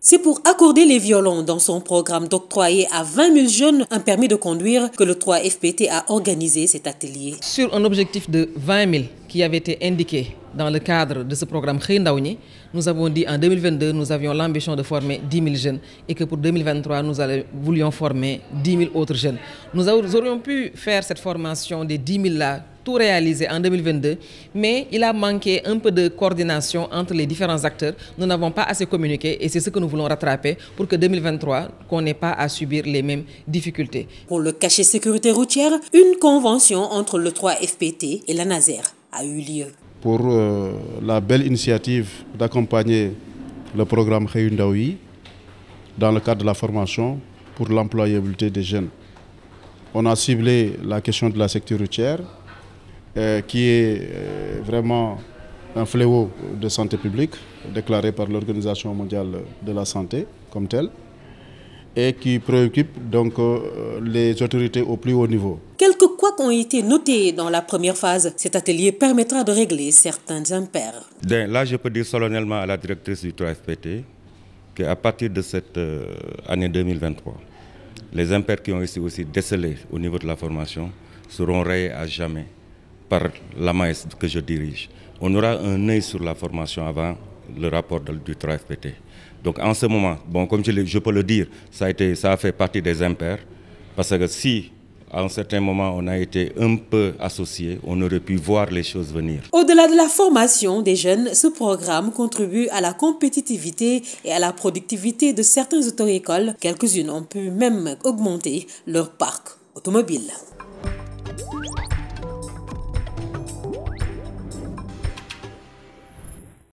C'est pour accorder les violons dans son programme d'octroyer à 20 000 jeunes un permis de conduire que le 3FPT a organisé cet atelier. Sur un objectif de 20 000, qui avait été indiqué dans le cadre de ce programme Khindaouni, nous avons dit en 2022, nous avions l'ambition de former 10 000 jeunes et que pour 2023, nous voulions former 10 000 autres jeunes. Nous aurions pu faire cette formation des 10 000 là, tout réaliser en 2022, mais il a manqué un peu de coordination entre les différents acteurs. Nous n'avons pas assez communiqué et c'est ce que nous voulons rattraper pour que 2023, qu'on n'ait pas à subir les mêmes difficultés. Pour le cachet sécurité routière, une convention entre le 3FPT et la NAZER. Pour euh, la belle initiative d'accompagner le programme Dawi dans le cadre de la formation pour l'employabilité des jeunes. On a ciblé la question de la secteur routière, euh, qui est euh, vraiment un fléau de santé publique déclaré par l'Organisation mondiale de la santé comme telle et qui préoccupe donc euh, les autorités au plus haut niveau. Quelques quoi ont été notés dans la première phase, cet atelier permettra de régler certains impairs. Ben, là, je peux dire solennellement à la directrice du 3FPT qu'à partir de cette euh, année 2023, les impairs qui ont été aussi décelés au niveau de la formation seront rayés à jamais par la maïs que je dirige. On aura un œil sur la formation avant le rapport du 3FPT. Donc en ce moment, bon, comme je, peux le dire, ça a, fait partie des impairs, parce que si à un certain moment, on a été un peu associés, on aurait pu voir les choses venir. Au-delà de la formation des jeunes, ce programme contribue à la compétitivité et à la productivité de certaines auto-écoles. Quelques-unes ont pu même augmenter leur parc automobile.